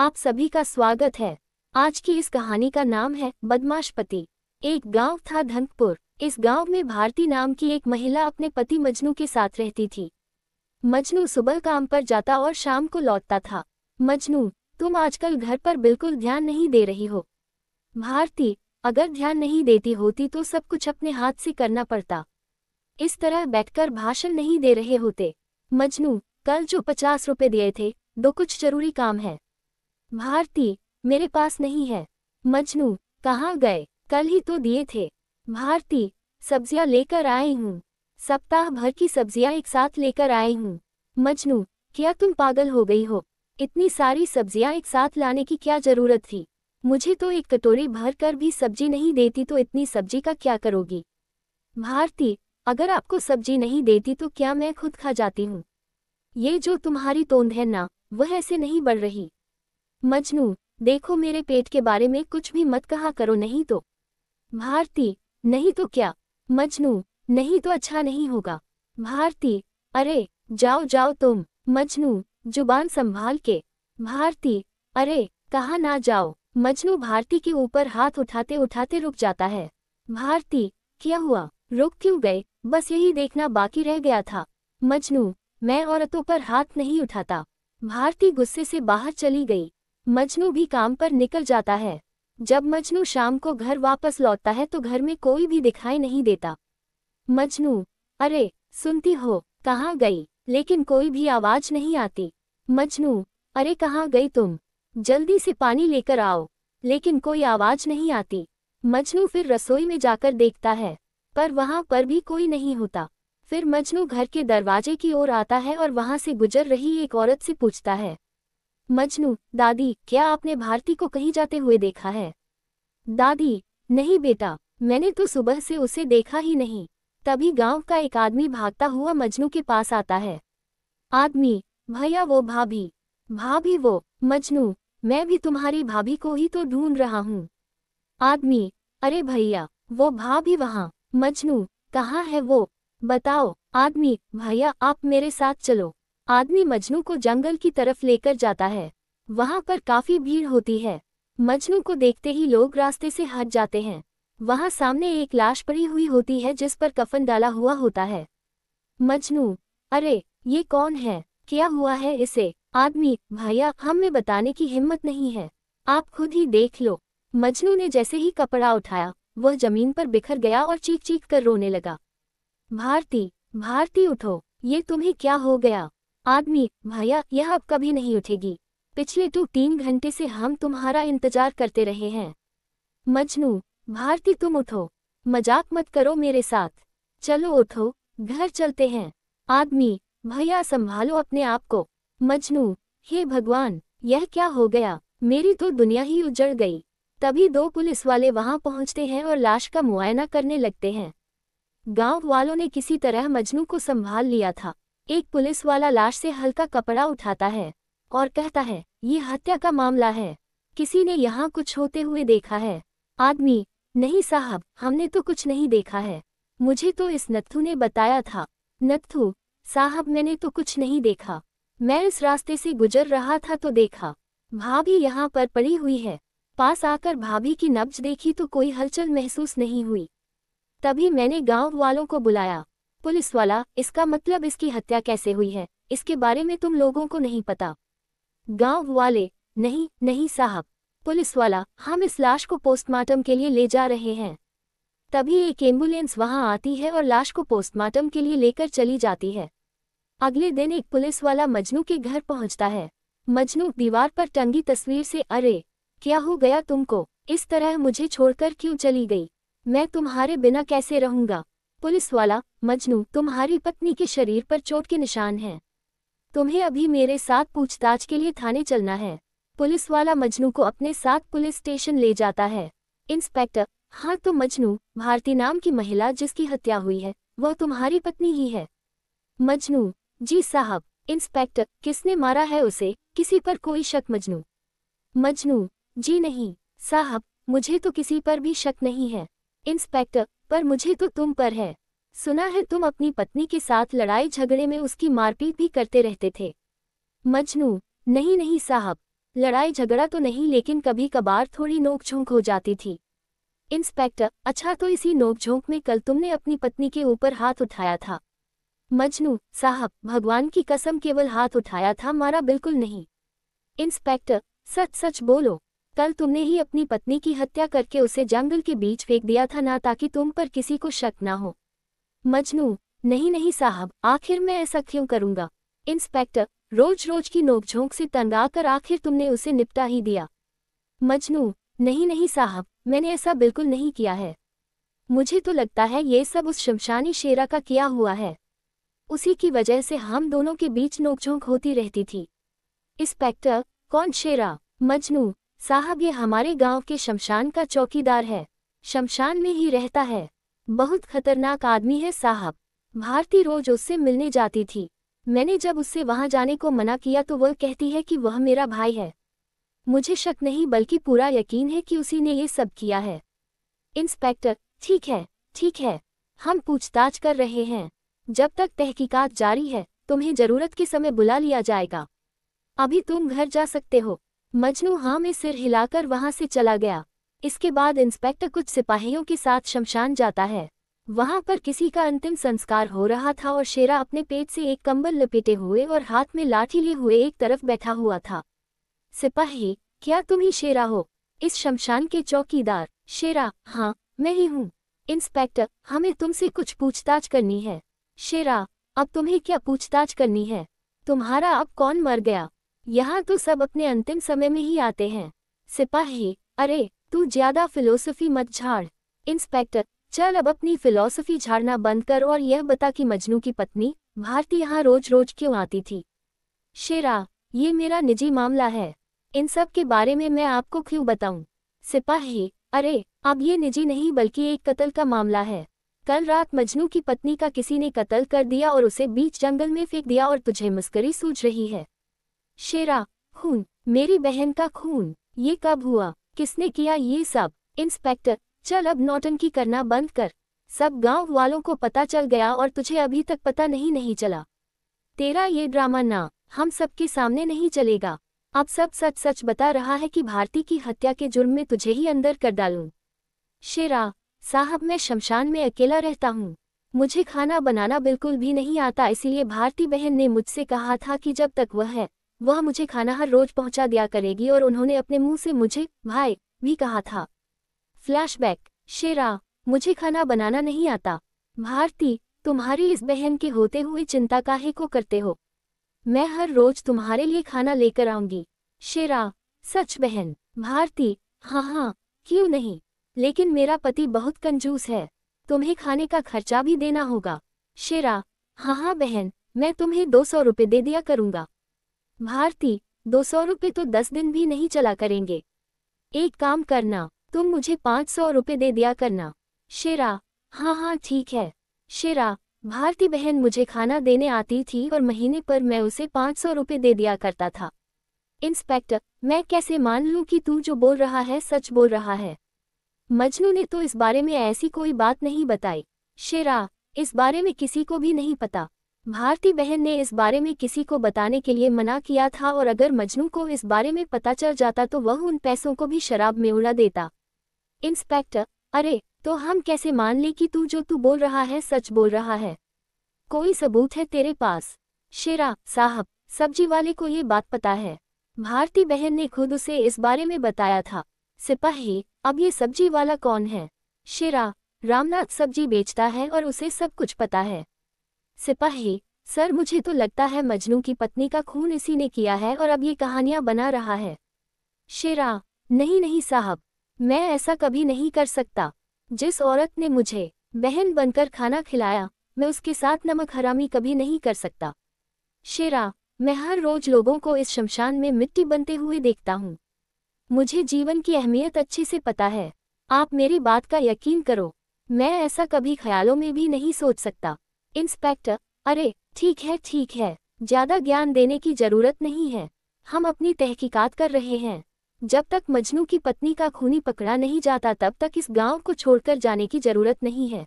आप सभी का स्वागत है आज की इस कहानी का नाम है बदमाश पति एक गांव था धनकपुर इस गांव में भारती नाम की एक महिला अपने पति मजनू के साथ रहती थी मजनू सुबह काम पर जाता और शाम को लौटता था मजनू तुम आजकल घर पर बिल्कुल ध्यान नहीं दे रही हो भारती अगर ध्यान नहीं देती होती तो सब कुछ अपने हाथ से करना पड़ता इस तरह बैठकर भाषण नहीं दे रहे होते मजनू कल जो पचास रुपए दिए थे दो कुछ जरूरी काम है भारती मेरे पास नहीं है मजनू कहाँ गए कल ही तो दिए थे भारती सब्जियां लेकर आई हूँ सप्ताह भर की सब्जियां एक साथ लेकर आई हूँ मजनू क्या तुम पागल हो गई हो इतनी सारी सब्जियां एक साथ लाने की क्या जरूरत थी मुझे तो एक कटोरी भर कर भी सब्जी नहीं देती तो इतनी सब्जी का क्या करोगी भारती अगर आपको सब्जी नहीं देती तो क्या मैं खुद खा जाती हूँ ये जो तुम्हारी तोंद है ना वह ऐसे नहीं बढ़ रही मजनू देखो मेरे पेट के बारे में कुछ भी मत कहा करो नहीं तो भारती नहीं तो क्या मजनू नहीं तो अच्छा नहीं होगा भारती अरे जाओ जाओ तुम मजनू जुबान संभाल के भारती अरे कहा ना जाओ मजनू भारती के ऊपर हाथ उठाते उठाते रुक जाता है भारती क्या हुआ रुक क्यों गए बस यही देखना बाकी रह गया था मजनू मैं औरतों पर हाथ नहीं उठाता भारती गुस्से से बाहर चली गई मजनू भी काम पर निकल जाता है जब मजनू शाम को घर वापस लौटता है तो घर में कोई भी दिखाई नहीं देता मजनू अरे सुनती हो कहाँ गई लेकिन कोई भी आवाज नहीं आती मजनू अरे कहाँ गई तुम जल्दी से पानी लेकर आओ लेकिन कोई आवाज नहीं आती मजनू फिर रसोई में जाकर देखता है पर वहाँ पर भी कोई नहीं होता फिर मजनू घर के दरवाजे की ओर आता है और वहाँ से गुजर रही एक औरत से पूछता है मजनू दादी क्या आपने भारती को कहीं जाते हुए देखा है दादी नहीं बेटा मैंने तो सुबह से उसे देखा ही नहीं तभी गांव का एक आदमी भागता हुआ मजनू के पास आता है आदमी भैया वो भाभी भाभी वो मजनू मैं भी तुम्हारी भाभी को ही तो ढूंढ रहा हूँ आदमी अरे भैया वो भाभी वहाँ मजनू कहाँ है वो बताओ आदमी भैया आप मेरे साथ चलो आदमी मजनू को जंगल की तरफ लेकर जाता है वहां पर काफी भीड़ होती है मजनू को देखते ही लोग रास्ते से हट जाते हैं वहां सामने एक लाश पड़ी हुई होती है जिस पर कफन डाला हुआ होता है मजनू अरे ये कौन है क्या हुआ है इसे आदमी भैया हमें बताने की हिम्मत नहीं है आप खुद ही देख लो मजनू ने जैसे ही कपड़ा उठाया वह जमीन पर बिखर गया और चीख चीख कर रोने लगा भारती भारती उठो ये तुम्हें क्या हो गया आदमी भैया यह अब कभी नहीं उठेगी पिछले दो तीन घंटे से हम तुम्हारा इंतजार करते रहे हैं मजनू भारती तुम उठो मजाक मत करो मेरे साथ चलो उठो घर चलते हैं आदमी भैया संभालो अपने आप को मजनू हे भगवान यह क्या हो गया मेरी तो दुनिया ही उजड़ गई तभी दो पुलिस वाले वहां पहुंचते हैं और लाश का मुआयना करने लगते हैं गांव वालों ने किसी तरह मजनू को संभाल लिया था एक पुलिस वाला लाश से हल्का कपड़ा उठाता है और कहता है ये हत्या का मामला है किसी ने यहाँ कुछ होते हुए देखा है आदमी नहीं साहब हमने तो कुछ नहीं देखा है मुझे तो इस नत्थू ने बताया था नत्थू साहब मैंने तो कुछ नहीं देखा मैं इस रास्ते से गुजर रहा था तो देखा भाभी यहाँ पर पड़ी हुई है पास आकर भाभी की नब्ज देखी तो कोई हलचल महसूस नहीं हुई तभी मैंने गांव वालों को बुलाया पुलिस वाला इसका मतलब इसकी हत्या कैसे हुई है इसके बारे में तुम लोगों को नहीं पता गांव वाले नहीं नहीं साहब पुलिस वाला हम इस लाश को पोस्टमार्टम के लिए ले जा रहे हैं तभी एक एम्बुलेंस वहां आती है और लाश को पोस्टमार्टम के लिए लेकर चली जाती है अगले दिन एक पुलिस वाला मजनू के घर पहुंचता है मजनू दीवार पर टंगी तस्वीर से अरे क्या हो गया तुमको इस तरह मुझे छोड़कर क्यों चली गई मैं तुम्हारे बिना कैसे रहूंगा पुलिस वाला मजनू तुम्हारी पत्नी के शरीर पर चोट के निशान हैं तुम्हें अभी मेरे साथ पूछताछ के लिए थाने चलना है पुलिस वाला मजनू को अपने साथ पुलिस स्टेशन ले जाता है इंस्पेक्टर हाँ तो मजनू भारती नाम की महिला जिसकी हत्या हुई है वह तुम्हारी पत्नी ही है मजनू जी साहब इंस्पेक्टर किसने मारा है उसे किसी पर कोई शक मजनू मजनू जी नहीं साहब मुझे तो किसी पर भी शक नहीं है इंस्पेक्टर पर मुझे तो तुम पर है सुना है तुम अपनी पत्नी के साथ लड़ाई झगड़े में उसकी मारपीट भी करते रहते थे मजनू नहीं नहीं साहब लड़ाई झगड़ा तो नहीं लेकिन कभी कभार थोड़ी नोकझोंक हो जाती थी इंस्पेक्टर अच्छा तो इसी नोकझोंक में कल तुमने अपनी पत्नी के ऊपर हाथ उठाया था मजनू साहब भगवान की कसम केवल हाथ उठाया था मारा बिल्कुल नहीं इंस्पेक्टर सच सच बोलो कल तुमने ही अपनी पत्नी की हत्या करके उसे जंगल के बीच फेंक दिया था ना ताकि तुम पर किसी को शक ना हो मजनू नहीं नहीं साहब आखिर मैं ऐसा क्यों करूंगा इंस्पेक्टर रोज रोज की नोकझोंक से तंग आकर आखिर तुमने उसे निपटा ही दिया मजनू नहीं नहीं साहब मैंने ऐसा बिल्कुल नहीं किया है मुझे तो लगता है ये सब उस शमशानी शेरा का किया हुआ है उसी की वजह से हम दोनों के बीच नोकझोंक होती रहती थी इंस्पेक्टर कौन शेरा मजनू साहब ये हमारे गांव के शमशान का चौकीदार है शमशान में ही रहता है बहुत खतरनाक आदमी है साहब भारती रोज उससे मिलने जाती थी मैंने जब उससे वहां जाने को मना किया तो वह कहती है कि वह मेरा भाई है मुझे शक नहीं बल्कि पूरा यकीन है कि उसी ने ये सब किया है इंस्पेक्टर ठीक है ठीक है हम पूछताछ कर रहे हैं जब तक तहकीकात जारी है तुम्हें जरूरत के समय बुला लिया जाएगा अभी तुम घर जा सकते हो मजनू हाँ में सिर हिलाकर वहां से चला गया इसके बाद इंस्पेक्टर कुछ सिपाहियों के साथ शमशान जाता है वहां पर किसी का अंतिम संस्कार हो रहा था और शेरा अपने पेट से एक कंबल लपेटे हुए और हाथ में लाठी लिए हुए एक तरफ बैठा हुआ था सिपाही क्या तुम ही शेरा हो इस शमशान के चौकीदार शेरा हाँ मैं ही हूँ इंस्पेक्टर हमें तुमसे कुछ पूछताछ करनी है शेरा अब तुम्हें क्या पूछताछ करनी है तुम्हारा अब कौन मर गया यहाँ तो सब अपने अंतिम समय में ही आते हैं सिपाही अरे तू ज्यादा फिलोसफी मत झाड़ इंस्पेक्टर चल अब अपनी फिलोसफी झाड़ना बंद कर और यह बता कि मजनू की पत्नी भारती यहाँ रोज रोज क्यों आती थी शेरा ये मेरा निजी मामला है इन सब के बारे में मैं आपको क्यों बताऊं सिपाही अरे अब ये निजी नहीं बल्कि एक कत्ल का मामला है कल रात मजनू की पत्नी का किसी ने कत्ल कर दिया और उसे बीच जंगल में फेंक दिया और तुझे मुस्करी सूझ रही है शेरा खून मेरी बहन का खून ये कब हुआ किसने किया ये सब इंस्पेक्टर चल अब नोटन की करना बंद कर सब गांव वालों को पता चल गया और तुझे अभी तक पता नहीं नहीं चला तेरा ये ड्रामा ना हम सबके सामने नहीं चलेगा अब सब सच सच बता रहा है कि भारती की हत्या के जुर्म में तुझे ही अंदर कर डालूं शेरा साहब मैं शमशान में अकेला रहता हूँ मुझे खाना बनाना बिल्कुल भी नहीं आता इसीलिए भारती बहन ने मुझसे कहा था कि जब तक वह है वह मुझे खाना हर रोज पहुंचा दिया करेगी और उन्होंने अपने मुंह से मुझे भाई भी कहा था फ्लैशबैक शेरा मुझे खाना बनाना नहीं आता भारती तुम्हारी इस बहन के होते हुए चिंता काहे को करते हो मैं हर रोज तुम्हारे लिए खाना लेकर आऊंगी शेरा सच बहन भारती हाँ हाँ क्यों नहीं लेकिन मेरा पति बहुत कंजूस है तुम्हें खाने का खर्चा भी देना होगा शेरा हाँ हाँ बहन मैं तुम्हें दो सौ रुपये दे दिया करूँगा भारती दो सौ रुपये तो दस दिन भी नहीं चला करेंगे एक काम करना तुम मुझे पाँच सौ रुपये दे दिया करना शेरा हाँ हाँ ठीक है शेरा भारती बहन मुझे खाना देने आती थी और महीने पर मैं उसे पाँच सौ रुपये दे दिया करता था इंस्पेक्टर मैं कैसे मान लूँ कि तू जो बोल रहा है सच बोल रहा है मजनू ने तो इस बारे में ऐसी कोई बात नहीं बताई शेरा इस बारे में किसी को भी नहीं पता भारती बहन ने इस बारे में किसी को बताने के लिए मना किया था और अगर मजनू को इस बारे में पता चल जाता तो वह उन पैसों को भी शराब में उड़ा देता इंस्पेक्टर अरे तो हम कैसे मान ले कि तू जो तू बोल रहा है सच बोल रहा है कोई सबूत है तेरे पास शेरा साहब सब्जी वाले को ये बात पता है भारती बहन ने खुद उसे इस बारे में बताया था सिपाही अब ये सब्जी वाला कौन है शेरा रामनाथ सब्जी बेचता है और उसे सब कुछ पता है सिपाही सर मुझे तो लगता है मजनू की पत्नी का खून इसी ने किया है और अब ये कहानियां बना रहा है शेरा नहीं नहीं साहब मैं ऐसा कभी नहीं कर सकता जिस औरत ने मुझे बहन बनकर खाना खिलाया मैं उसके साथ नमक हरामी कभी नहीं कर सकता शेरा मैं हर रोज लोगों को इस शमशान में मिट्टी बनते हुए देखता हूँ मुझे जीवन की अहमियत अच्छे से पता है आप मेरी बात का यकीन करो मैं ऐसा कभी ख्यालों में भी नहीं सोच सकता इंस्पेक्टर अरे ठीक है ठीक है ज्यादा ज्ञान देने की जरूरत नहीं है हम अपनी तहकीकात कर रहे हैं जब तक मजनू की पत्नी का खूनी पकड़ा नहीं जाता तब तक इस गांव को छोड़कर जाने की जरूरत नहीं है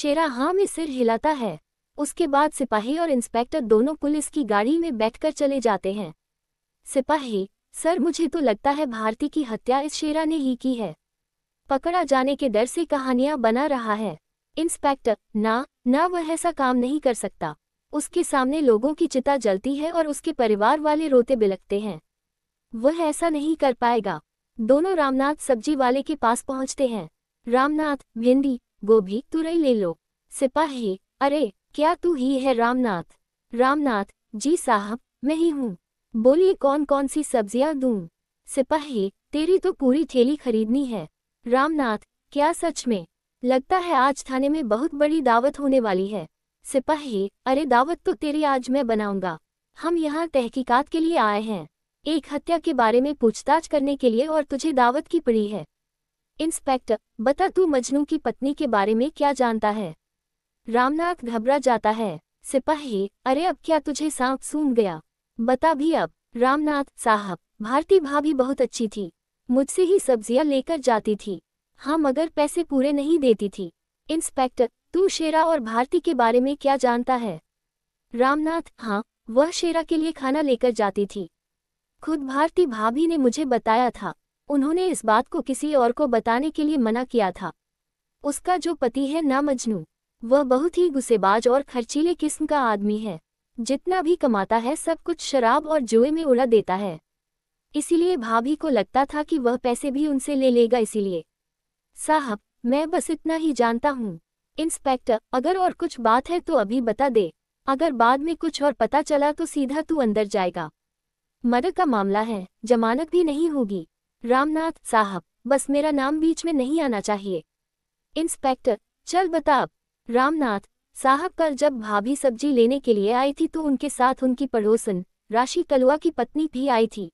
शेरा हाँ में सिर हिलाता है उसके बाद सिपाही और इंस्पेक्टर दोनों पुलिस की गाड़ी में बैठकर चले जाते हैं सिपाही सर मुझे तो लगता है भारती की हत्या इस शेरा ने ही की है पकड़ा जाने के डर से कहानियां बना रहा है इंस्पेक्टर ना ना वह ऐसा काम नहीं कर सकता उसके सामने लोगों की चिता जलती है और उसके परिवार वाले रोते बिलकते हैं वह ऐसा नहीं कर पाएगा दोनों रामनाथ सब्जी वाले के पास पहुंचते हैं रामनाथ भिंडी गोभी तुरई ले लो सिपाही अरे क्या तू ही है रामनाथ रामनाथ जी साहब मैं ही हूँ बोलिए कौन कौन सी सब्जियां दूं सिपाही तेरी तो पूरी थैली खरीदनी है रामनाथ क्या सच में लगता है आज थाने में बहुत बड़ी दावत होने वाली है सिपाही अरे दावत तो तेरी आज मैं बनाऊंगा हम यहाँ तहकीकात के लिए आए हैं एक हत्या के बारे में पूछताछ करने के लिए और तुझे दावत की पड़ी है इंस्पेक्टर बता तू मजनू की पत्नी के बारे में क्या जानता है रामनाथ घबरा जाता है सिपाही अरे अब क्या तुझे सांप सूंघ गया बता भी अब रामनाथ साहब भारती भाभी बहुत अच्छी थी मुझसे ही सब्जियां लेकर जाती थी हाँ मगर पैसे पूरे नहीं देती थी इंस्पेक्टर तू शेरा और भारती के बारे में क्या जानता है रामनाथ हाँ वह शेरा के लिए खाना लेकर जाती थी खुद भारती भाभी ने मुझे बताया था उन्होंने इस बात को किसी और को बताने के लिए मना किया था उसका जो पति है ना मजनू वह बहुत ही गुस्सेबाज और खर्चीले किस्म का आदमी है जितना भी कमाता है सब कुछ शराब और जुए में उड़ा देता है इसीलिए भाभी को लगता था कि वह पैसे भी उनसे ले लेगा इसीलिए साहब मैं बस इतना ही जानता हूँ इंस्पेक्टर अगर और कुछ बात है तो अभी बता दे अगर बाद में कुछ और पता चला तो सीधा तू अंदर जाएगा मर्डर का मामला है जमानत भी नहीं होगी रामनाथ साहब बस मेरा नाम बीच में नहीं आना चाहिए इंस्पेक्टर चल बता अब रामनाथ साहब कल जब भाभी सब्जी लेने के लिए आई थी तो उनके साथ उनकी पड़ोसन राशि कलुआ की पत्नी भी आई थी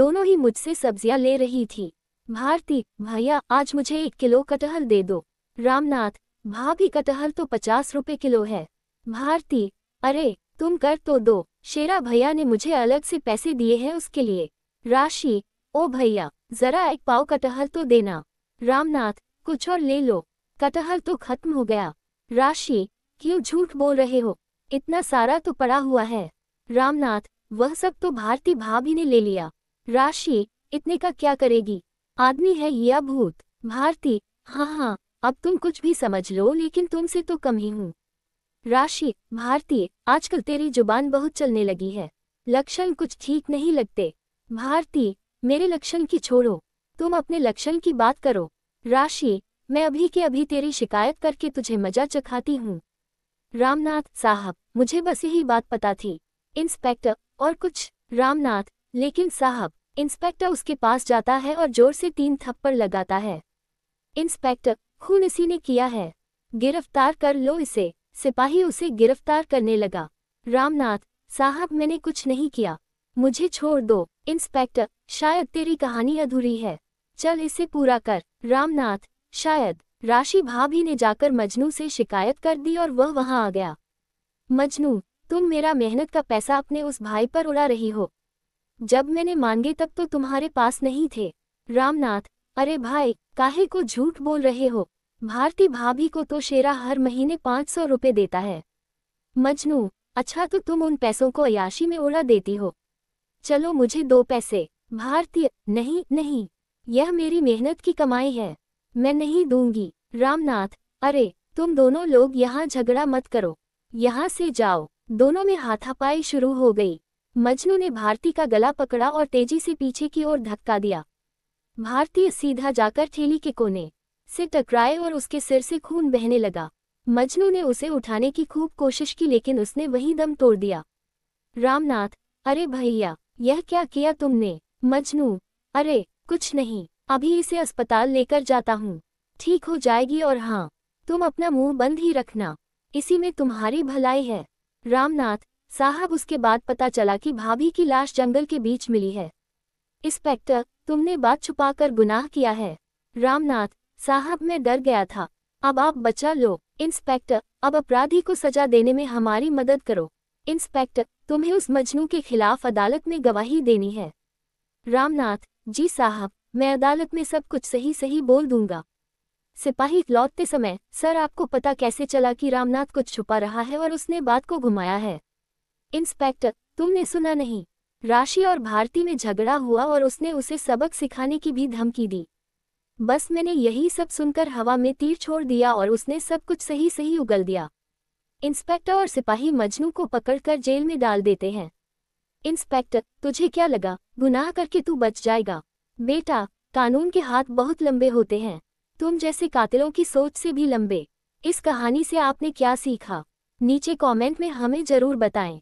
दोनों ही मुझसे सब्जियां ले रही थी भारती भैया आज मुझे एक किलो कटहल दे दो रामनाथ भाभी कटहल तो पचास रुपए किलो है भारती अरे तुम कर तो दो शेरा भैया ने मुझे अलग से पैसे दिए हैं उसके लिए राशि ओ भैया जरा एक पाव कटहल तो देना रामनाथ कुछ और ले लो कटहल तो खत्म हो गया राशि क्यों झूठ बोल रहे हो इतना सारा तो पड़ा हुआ है रामनाथ वह सब तो भारती भाभी ने ले लिया राशि इतने का क्या करेगी आदमी है या भूत भारती हाँ हाँ अब तुम कुछ भी समझ लो लेकिन तुमसे तो कम ही हूँ राशि भारती आजकल तेरी जुबान बहुत चलने लगी है लक्षण कुछ ठीक नहीं लगते भारती मेरे लक्षण की छोड़ो तुम अपने लक्षण की बात करो राशि मैं अभी के अभी तेरी शिकायत करके तुझे मजा चखाती हूँ रामनाथ साहब मुझे बस यही बात पता थी इंस्पेक्टर और कुछ रामनाथ लेकिन साहब इंस्पेक्टर उसके पास जाता है और जोर से तीन थप्पड़ लगाता है इंस्पेक्टर खून इसी ने किया है गिरफ्तार कर लो इसे सिपाही उसे गिरफ्तार करने लगा रामनाथ साहब मैंने कुछ नहीं किया मुझे छोड़ दो इंस्पेक्टर शायद तेरी कहानी अधूरी है चल इसे पूरा कर रामनाथ शायद राशि भाभी ने जाकर मजनू से शिकायत कर दी और वह वहां आ गया मजनू तुम मेरा मेहनत का पैसा अपने उस भाई पर उड़ा रही हो जब मैंने मांगे तब तो तुम्हारे पास नहीं थे रामनाथ अरे भाई काहे को झूठ बोल रहे हो भारती भाभी को तो शेरा हर महीने पाँच सौ रुपये देता है मजनू अच्छा तो तुम उन पैसों को अयाशी में उड़ा देती हो चलो मुझे दो पैसे भारतीय नहीं नहीं यह मेरी मेहनत की कमाई है मैं नहीं दूंगी रामनाथ अरे तुम दोनों लोग यहाँ झगड़ा मत करो यहाँ से जाओ दोनों में हाथापाई शुरू हो गई मजनू ने भारती का गला पकड़ा और तेजी से पीछे की ओर धक्का दिया भारती सीधा जाकर ठेली के कोने से टकराए और उसके सिर से खून बहने लगा मजनू ने उसे उठाने की खूब कोशिश की लेकिन उसने वही दम तोड़ दिया रामनाथ अरे भैया यह क्या किया तुमने मजनू अरे कुछ नहीं अभी इसे अस्पताल लेकर जाता हूँ ठीक हो जाएगी और हाँ तुम अपना मुंह बंद ही रखना इसी में तुम्हारी भलाई है रामनाथ साहब उसके बाद पता चला कि भाभी की लाश जंगल के बीच मिली है इंस्पेक्टर तुमने बात छुपाकर गुनाह किया है रामनाथ साहब मैं डर गया था अब आप बचा लो इंस्पेक्टर अब अपराधी को सजा देने में हमारी मदद करो इंस्पेक्टर तुम्हें उस मजनू के खिलाफ अदालत में गवाही देनी है रामनाथ जी साहब मैं अदालत में सब कुछ सही सही बोल दूंगा सिपाही लौटते समय सर आपको पता कैसे चला कि रामनाथ कुछ छुपा रहा है और उसने बात को घुमाया है इंस्पेक्टर तुमने सुना नहीं राशि और भारती में झगड़ा हुआ और उसने उसे सबक सिखाने की भी धमकी दी बस मैंने यही सब सुनकर हवा में तीर छोड़ दिया और उसने सब कुछ सही सही उगल दिया इंस्पेक्टर और सिपाही मजनू को पकड़कर जेल में डाल देते हैं इंस्पेक्टर तुझे क्या लगा गुनाह करके तू बच जाएगा बेटा कानून के हाथ बहुत लंबे होते हैं तुम जैसे कातिलों की सोच से भी लंबे इस कहानी से आपने क्या सीखा नीचे कमेंट में हमें जरूर बताएं